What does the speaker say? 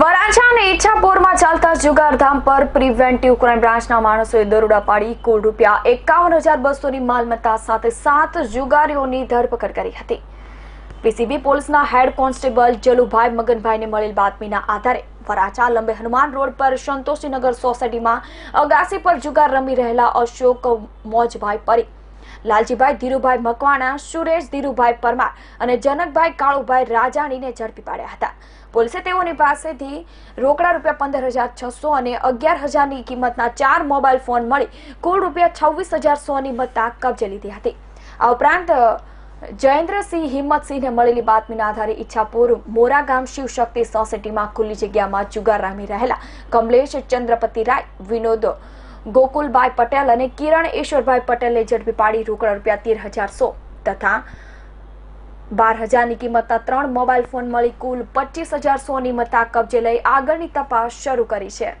વરાછા અને ઈચ્છાપુરમાં ચાલતા જુગારધામ પર પ્રિવેન્ટિવ ક્રાઇમ બ્રાન્ચના માણસોએ દરોડા પાડી કુલ રૂપિયા એકાવન હજાર બસોની માલમત્તા સાથે સાત જુગારીઓની ધરપકડ કરી હતી પીસીબી પોલીસના હેડ કોન્સ્ટેબલ જલુભાઈ મગનભાઈને મળેલ બાતમીના આધારે વરાછા લંબે હનુમાન રોડ પર સંતોષીનગર સોસાયટીમાં અગાસી પર જુગાર રમી રહેલા અશોક મોજભાઈ પરી લાલજીભાઈ ધીરુભાઈ મકવાણા સુરેશ ધીરુભાઈ પરમાર અને જનકભાઈ કાળુભાઈ રાજાણીને ઝડપી પાડ્યા હતા પોલીસે તેઓની પાસેથી રોકડા રૂપિયા પંદર હજાર છસો અને અગિયાર હજારની કિંમતના ચાર મોબાઈલ ફોન મળી કુલ રૂપિયા છવ્વીસ હજાર સોની મત્તા કબજે લીધી હતી આ ઉપરાંત જયેન્દ્રસિંહ હિંમતસિંહને મળેલી બાતમીના આધારે ઈચ્છાપુર મોરા ગામ શિવશક્તિ સોસાયટીમાં ખુલ્લી જગ્યામાં જુગાર રામી રહેલા કમલેશ ચંદ્રપતિ રાય વિનોદ ગોકુલભાઈ પટેલ અને કિરણ ઈશ્વરભાઈ પટેલે ઝડપી પાડી રોકડ રૂપિયા તેર હજાર સો તથા બાર હજારની કિંમતના ત્રણ મોબાઈલ ફોન મળી કુલ પચીસ હજાર સોની મતા કબજે લઈ આગળની તપાસ શરૂ કરી છે